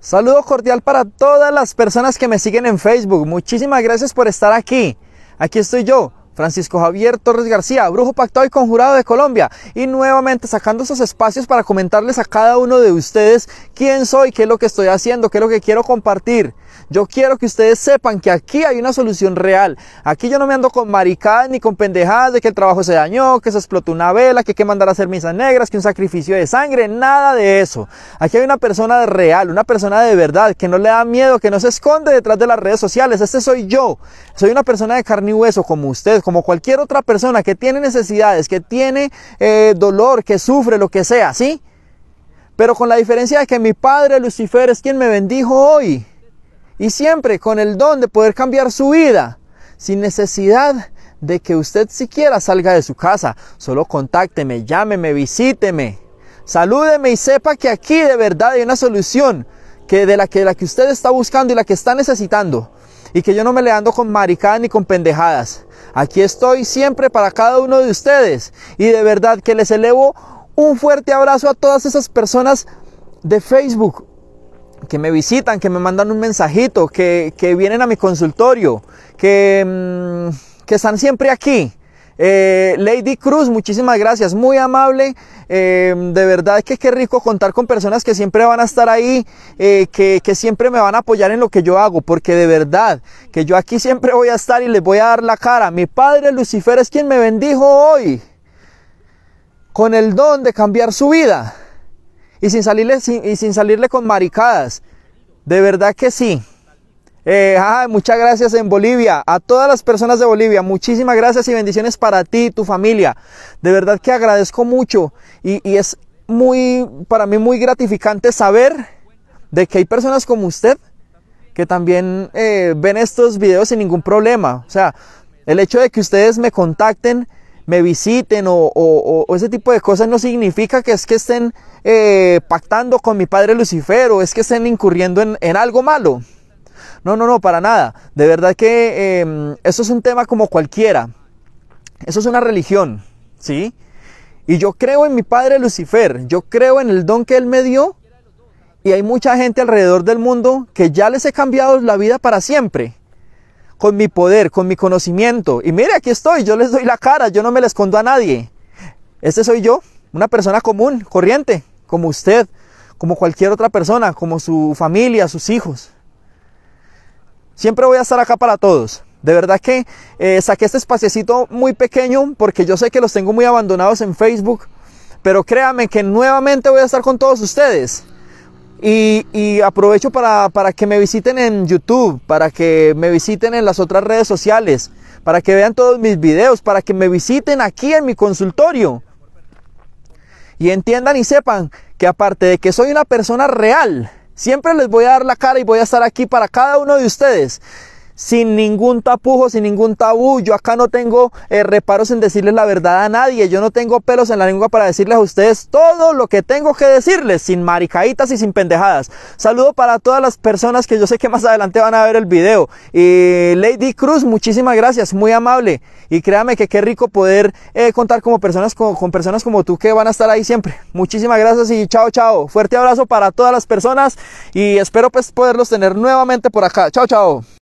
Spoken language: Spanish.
Saludo cordial para todas las personas que me siguen en Facebook. Muchísimas gracias por estar aquí. Aquí estoy yo, Francisco Javier Torres García, brujo pactado y conjurado de Colombia. Y nuevamente sacando esos espacios para comentarles a cada uno de ustedes quién soy, qué es lo que estoy haciendo, qué es lo que quiero compartir. Yo quiero que ustedes sepan que aquí hay una solución real. Aquí yo no me ando con maricadas ni con pendejadas de que el trabajo se dañó, que se explotó una vela, que hay que mandar a hacer misas negras, que un sacrificio de sangre, nada de eso. Aquí hay una persona real, una persona de verdad, que no le da miedo, que no se esconde detrás de las redes sociales. Este soy yo. Soy una persona de carne y hueso como usted, como cualquier otra persona que tiene necesidades, que tiene eh, dolor, que sufre, lo que sea, ¿sí? Pero con la diferencia de que mi padre Lucifer es quien me bendijo hoy. Y siempre con el don de poder cambiar su vida, sin necesidad de que usted siquiera salga de su casa. Solo contácteme, llámeme, visíteme, salúdeme y sepa que aquí de verdad hay una solución que de la que, la que usted está buscando y la que está necesitando. Y que yo no me le ando con maricadas ni con pendejadas. Aquí estoy siempre para cada uno de ustedes y de verdad que les elevo un fuerte abrazo a todas esas personas de Facebook que me visitan, que me mandan un mensajito, que, que vienen a mi consultorio, que, mm, que están siempre aquí. Eh, Lady Cruz, muchísimas gracias, muy amable. Eh, de verdad que qué rico contar con personas que siempre van a estar ahí, eh, que, que, siempre me van a apoyar en lo que yo hago, porque de verdad que yo aquí siempre voy a estar y les voy a dar la cara. Mi padre Lucifer es quien me bendijo hoy con el don de cambiar su vida y sin salirle, y sin salirle con maricadas. De verdad que sí. Eh, muchas gracias en Bolivia. A todas las personas de Bolivia, muchísimas gracias y bendiciones para ti y tu familia. De verdad que agradezco mucho y, es muy, para mí muy gratificante saber de que hay personas como usted que también eh, ven estos videos sin ningún problema. O sea, el hecho de que ustedes me contacten, me visiten o, ese tipo de cosas no significa que es que estén eh, pactando con mi padre Lucifer o es que estén incurriendo en algo malo. No, no, no, para nada. De verdad que em, eso es un tema como cualquiera. Eso es una religión, ¿sí? Y yo creo en mi padre Lucifer, yo creo en el don que él me dio y hay mucha gente alrededor del mundo que ya les he cambiado la vida para siempre. Con mi poder, con mi conocimiento. Y mire, aquí estoy, yo les doy la cara, yo no me les escondo a nadie. Este soy yo, una persona común, corriente, como usted, como cualquier otra persona, como su familia, sus hijos. Siempre voy a estar acá para todos. De verdad que eh, saqué este espaciecito muy pequeño porque yo sé que los tengo muy abandonados en Facebook. Pero créanme que nuevamente voy a estar con todos ustedes. Y, aprovecho para, para que me visiten en YouTube, para que me visiten en las otras redes sociales, para que vean todos mis videos, para que me visiten aquí en mi consultorio. Y entiendan y sepan que aparte de que soy una persona real, Siempre les voy a dar la cara y voy a estar aquí para cada uno de ustedes sin ningún tapujo, sin ningún tabú. Yo acá no tengo eh, reparos en decirles la verdad a nadie. Yo no tengo pelos en la lengua para decirles a ustedes todo lo que tengo que decirles, sin maricaditas y sin pendejadas. Saludo para todas las personas que yo sé que más adelante van a ver el video. Y Lady Cruz, muchísimas gracias, muy amable. Y créame que qué rico poder eh, contar como personas, con, con personas como tú que van a estar ahí siempre. Muchísimas gracias y chao, chao. Fuerte abrazo para todas las personas y espero pues poderlos tener nuevamente por acá. Chao, chao.